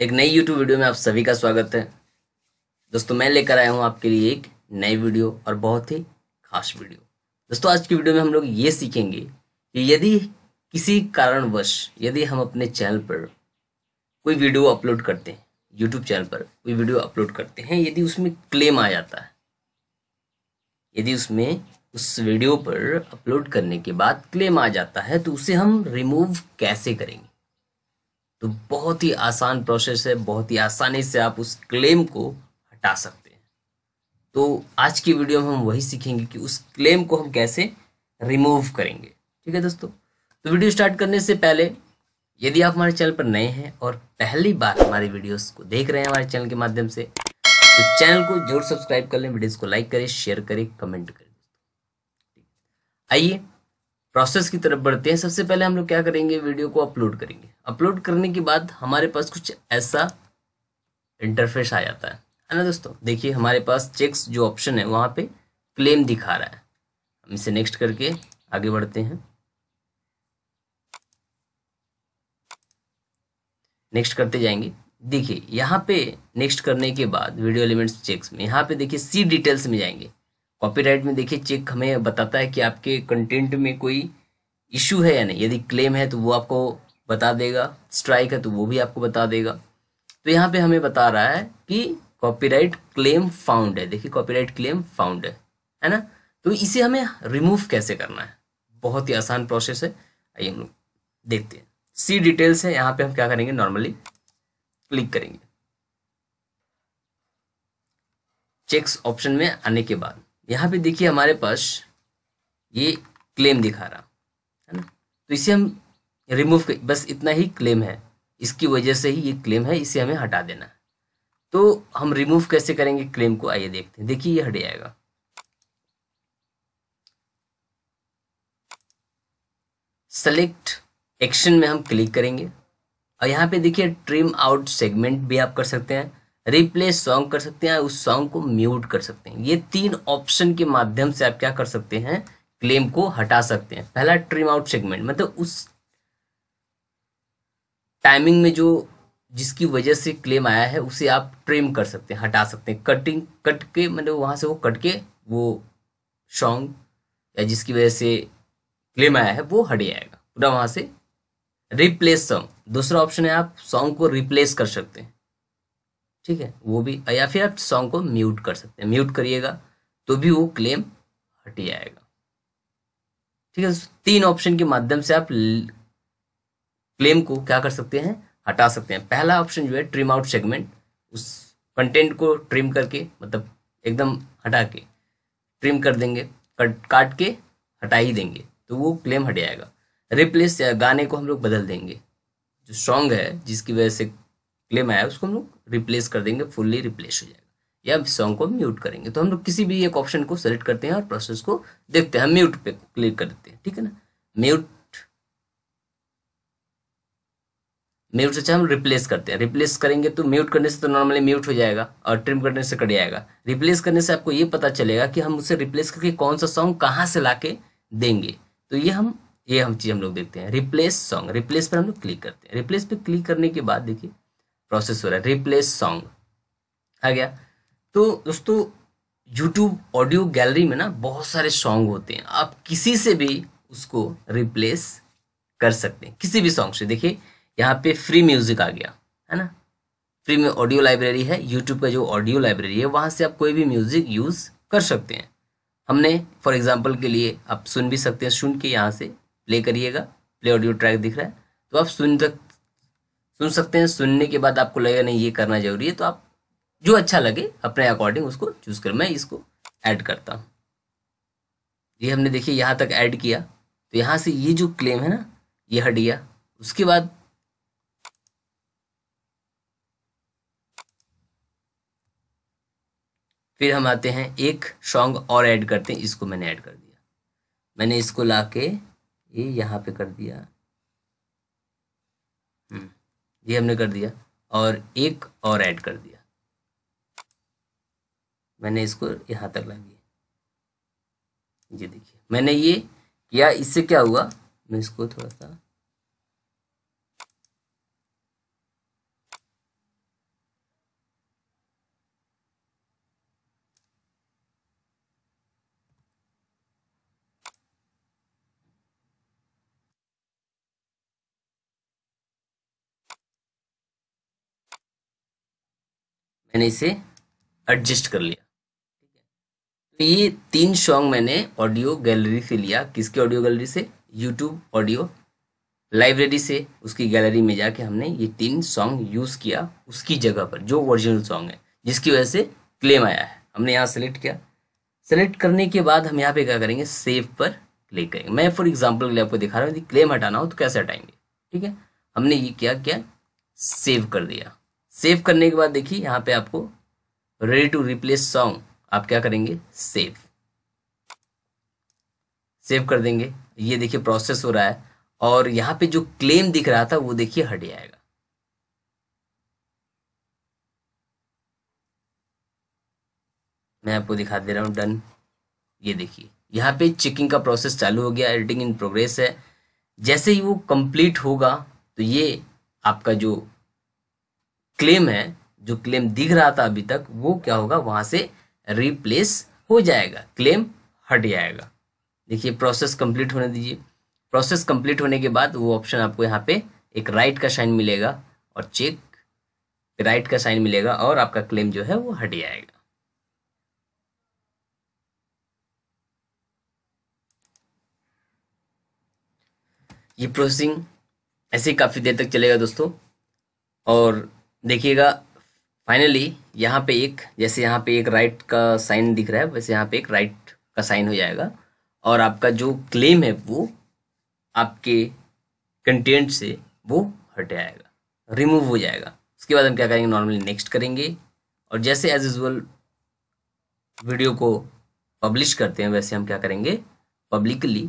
एक नई YouTube video में आप सभी का स्वागत है दोस्तों मैं लेकर आया हूँ आपके लिए एक नई वीडियो और बहुत ही खास वीडियो दोस्तों आज की वीडियो में हम लोग ये सीखेंगे कि यदि किसी कारणवश यदि हम अपने चैनल पर कोई वीडियो अपलोड करते हैं यूट्यूब चैनल पर कोई वीडियो अपलोड करते हैं यदि उसमें क्लेम आ जाता है यदि उसमें उस वीडियो पर अपलोड करने के बाद क्लेम आ जाता है तो उसे हम रिमूव कैसे करेंगे तो बहुत ही आसान प्रोसेस है बहुत ही आसानी से आप उस क्लेम को हटा सकते हैं तो आज की वीडियो में हम वही सीखेंगे कि उस क्लेम को हम कैसे रिमूव करेंगे ठीक है दोस्तों तो वीडियो स्टार्ट करने से पहले यदि आप हमारे चैनल पर नए हैं और पहली बार हमारी वीडियोस को देख रहे हैं हमारे चैनल के माध्यम से तो चैनल को जरूर सब्सक्राइब कर लें वीडियोस को लाइक करें शेयर करें कमेंट करें आइए प्रोसेस की तरफ बढ़ते हैं सबसे पहले हम लोग क्या करेंगे वीडियो को अपलोड करेंगे अपलोड करने के बाद हमारे पास कुछ ऐसा इंटरफेस आ जाता है है ना दोस्तों देखिए हमारे पास चेक्स जो ऑप्शन है वहाँ पे क्लेम दिखा रहा है हम इसे नेक्स्ट करके आगे बढ़ते हैं नेक्स्ट करते जाएंगे देखिए यहाँ पे नेक्स्ट करने के बाद वीडियो एलिमेंट्स चेक्स में यहाँ पे देखिए सी डिटेल्स में जाएंगे कॉपीराइट में देखिए चेक हमें बताता है कि आपके कंटेंट में कोई इशू है या नहीं यदि क्लेम है तो वो आपको बता देगा स्ट्राइक है तो वो भी आपको बता देगा तो यहाँ पे हमें बता रहा है कि कॉपीराइट क्लेम फाउंड है देखिए कॉपीराइट क्लेम फाउंड है है ना तो इसे हमें रिमूव कैसे करना है बहुत ही आसान प्रोसेस है आइए हम लोग देखते हैं सी डिटेल्स है यहाँ पे हम क्या करेंगे नॉर्मली क्लिक करेंगे चेक्स ऑप्शन में आने के बाद यहाँ पे देखिए हमारे पास ये क्लेम दिखा रहा है ना तो इसे हम रिमूव कर बस इतना ही क्लेम है इसकी वजह से ही ये क्लेम है इसे हमें हटा देना है तो हम रिमूव कैसे करेंगे क्लेम को आइए देखते हैं देखिए ये हट जाएगा सेलेक्ट एक्शन में हम क्लिक करेंगे और यहाँ पे देखिए ट्रिम आउट सेगमेंट भी आप कर सकते हैं रिप्लेस सॉन्ग कर सकते हैं उस सॉन्ग को म्यूट कर सकते हैं ये तीन ऑप्शन के माध्यम से आप क्या कर सकते हैं क्लेम को हटा सकते हैं पहला ट्रिम आउट सेगमेंट मतलब उस टाइमिंग में जो जिसकी वजह से क्लेम आया है उसे आप ट्रिम कर सकते हैं हटा सकते हैं कटिंग कट के मतलब वहां से वो कट के वो सॉन्ग या जिसकी वजह से क्लेम आया है वो हट जाएगा पूरा वहां से रिप्लेस सॉन्ग दूसरा ऑप्शन है आप सॉन्ग को रिप्लेस कर सकते हैं ठीक है वो भी या फिर आप सॉन्ग को म्यूट कर सकते हैं म्यूट करिएगा तो भी वो क्लेम हट जाएगा ठीक है तो तीन ऑप्शन के माध्यम से आप क्लेम को क्या कर सकते हैं हटा सकते हैं पहला ऑप्शन जो है ट्रिम आउट सेगमेंट उस कंटेंट को ट्रिम करके मतलब एकदम हटा के ट्रिम कर देंगे कट काट के हटा ही देंगे तो वो क्लेम हट जाएगा रिप्लेस गाने को हम लोग बदल देंगे जो सॉन्ग है जिसकी वजह से क्लेम आया उसको हम लोग रिप्लेस कर देंगे फुल्ली रिप्लेस हो जाएगा या सॉन्ग को म्यूट करेंगे तो हम लोग किसी भी एक ऑप्शन को सेलेक्ट करते हैं और प्रोसेस को देखते हैं म्यूट पे क्लिक कर देते हैं ठीक है ना म्यूट म्यूट से अच्छा हम रिप्लेस करते हैं रिप्लेस करेंगे तो म्यूट करने से तो नॉर्मली म्यूट हो जाएगा और ट्रिम करने से कट जाएगा रिप्लेस करने से आपको ये पता चलेगा कि हम उसे रिप्लेस करके कौन सा सॉन्ग कहाँ से ला के देंगे तो ये हम ये हम चीज़ हम लोग देखते हैं रिप्लेस सॉन्ग रिप्लेस पर हम लोग क्लिक करते हैं रिप्लेस पर क्लिक करने के बाद देखिए प्रोसेस हो रहा है रिप्लेस सॉन्ग आ गया तो दोस्तों यूट्यूब ऑडियो गैलरी में ना बहुत सारे सॉन्ग होते हैं आप किसी से भी उसको रिप्लेस कर सकते हैं किसी भी सॉन्ग से देखिए यहाँ पे फ्री म्यूजिक आ गया है ना फ्री में ऑडियो लाइब्रेरी है यूट्यूब का जो ऑडियो लाइब्रेरी है वहाँ से आप कोई भी म्यूजिक यूज़ कर सकते हैं हमने फॉर एग्जाम्पल के लिए आप सुन भी सकते हैं सुन के यहाँ से प्ले करिएगा प्ले ऑडियो ट्रैक दिख रहा है तो आप सुन तक सुन सकते हैं सुनने के बाद आपको लगेगा नहीं ये करना जरूरी है तो आप जो अच्छा लगे अपने अकॉर्डिंग उसको चूज कर मैं इसको ऐड करता हूँ ये हमने देखिए यहाँ तक ऐड किया तो यहाँ से ये जो क्लेम है ना ये हट गया उसके बाद फिर हम आते हैं एक सॉन्ग और ऐड करते हैं इसको मैंने ऐड कर दिया मैंने इसको ला के ये यहाँ पे कर दिया हम्म ये हमने कर दिया और एक और ऐड कर दिया मैंने इसको यहाँ तक ला दिया ये देखिए मैंने ये किया इससे क्या हुआ मैं इसको थोड़ा सा मैंने इसे एडजस्ट कर लिया तो ये तीन सॉन्ग मैंने ऑडियो गैलरी से लिया किसके ऑडियो गैलरी से यूट्यूब ऑडियो लाइब्रेरी से उसकी गैलरी में जाके हमने ये तीन सॉन्ग यूज़ किया उसकी जगह पर जो ओरिजिनल सॉन्ग है जिसकी वजह से क्लेम आया है हमने यहाँ सेलेक्ट किया सेलेक्ट करने के बाद हम यहाँ पे क्या करेंगे सेव पर क्लिक करेंगे मैं फॉर एग्जाम्पल के लिए आपको दिखा रहा हूँ यदि क्लेम हटाना हो तो कैसे हटाएंगे ठीक है हमने ये क्या किया सेव कर दिया सेव करने के बाद देखिए यहाँ पे आपको रेडी टू रिप्लेस सॉन्ग आप क्या करेंगे सेव सेव कर देंगे ये देखिए प्रोसेस हो रहा है और यहाँ पे जो क्लेम दिख रहा था वो देखिए हट जाएगा मैं आपको दिखा दे रहा हूँ डन ये देखिए यहाँ पे चेकिंग का प्रोसेस चालू हो गया एडिटिंग इन प्रोग्रेस है जैसे ही वो कंप्लीट होगा तो ये आपका जो क्लेम है जो क्लेम दिख रहा था अभी तक वो क्या होगा वहां से रिप्लेस हो जाएगा क्लेम हट जाएगा देखिए प्रोसेस कंप्लीट होने दीजिए प्रोसेस कंप्लीट होने के बाद वो ऑप्शन आपको यहाँ पे एक राइट का साइन मिलेगा और चेक राइट का साइन मिलेगा और आपका क्लेम जो है वो हट जाएगा ये प्रोसेसिंग ऐसे काफ़ी देर तक चलेगा दोस्तों और देखिएगा फाइनली यहाँ पे एक जैसे यहाँ पे एक राइट का साइन दिख रहा है वैसे यहाँ पे एक राइट का साइन हो जाएगा और आपका जो क्लेम है वो आपके कंटेंट से वो हट जाएगा रिमूव हो जाएगा उसके बाद हम क्या करेंगे नॉर्मली नेक्स्ट करेंगे और जैसे एज यूजल वीडियो को पब्लिश करते हैं वैसे हम क्या करेंगे पब्लिकली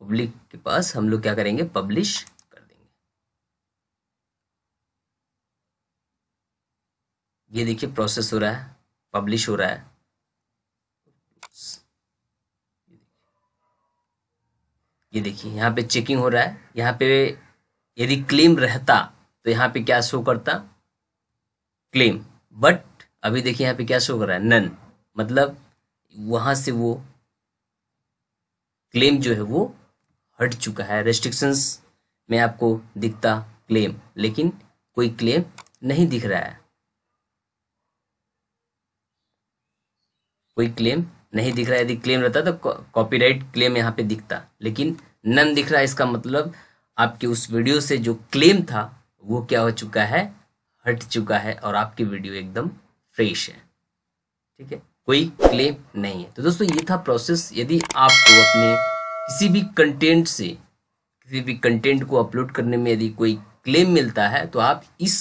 पब्लिक के पास हम लोग क्या करेंगे पब्लिश ये देखिए प्रोसेस हो रहा है पब्लिश हो रहा है ये देखिए यहाँ पे चेकिंग हो रहा है यहाँ पे यदि क्लेम रहता तो यहाँ पे क्या शो करता क्लेम बट अभी देखिए यहाँ पे क्या शो कर रहा है नन मतलब वहाँ से वो क्लेम जो है वो हट चुका है रेस्ट्रिक्शंस में आपको दिखता क्लेम लेकिन कोई क्लेम नहीं दिख रहा है कोई क्लेम नहीं दिख रहा यदि क्लेम रहता तो कॉपीराइट क्लेम यहाँ पे दिखता लेकिन नन दिख रहा है इसका मतलब आपके उस वीडियो से जो क्लेम था वो क्या हो चुका है हट चुका है और आपकी वीडियो एकदम फ्रेश है ठीक है कोई क्लेम नहीं है तो दोस्तों ये था प्रोसेस यदि आपको अपने किसी भी कंटेंट से किसी भी कंटेंट को अपलोड करने में यदि कोई क्लेम मिलता है तो आप इस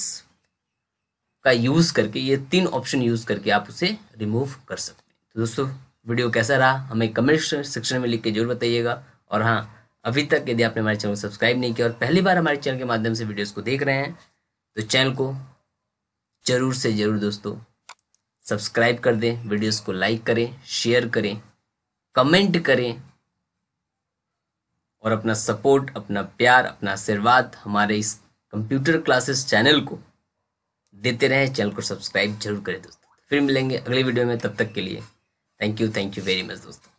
का यूज़ करके ये तीन ऑप्शन यूज़ करके आप उसे रिमूव कर सकते दोस्तों वीडियो कैसा रहा हमें कमेंट सेक्शन में लिख के जरूर बताइएगा और हाँ अभी तक यदि आपने हमारे चैनल को सब्सक्राइब नहीं किया और पहली बार हमारे चैनल के माध्यम से वीडियोस को देख रहे हैं तो चैनल को ज़रूर से ज़रूर दोस्तों सब्सक्राइब कर दें वीडियोस को लाइक करें शेयर करें कमेंट करें और अपना सपोर्ट अपना प्यार अपना आशीर्वाद हमारे इस कंप्यूटर क्लासेस चैनल को देते रहें चैनल को सब्सक्राइब जरूर करें दोस्तों फिर मिलेंगे अगले वीडियो में तब तक के लिए thank you thank you very much dosto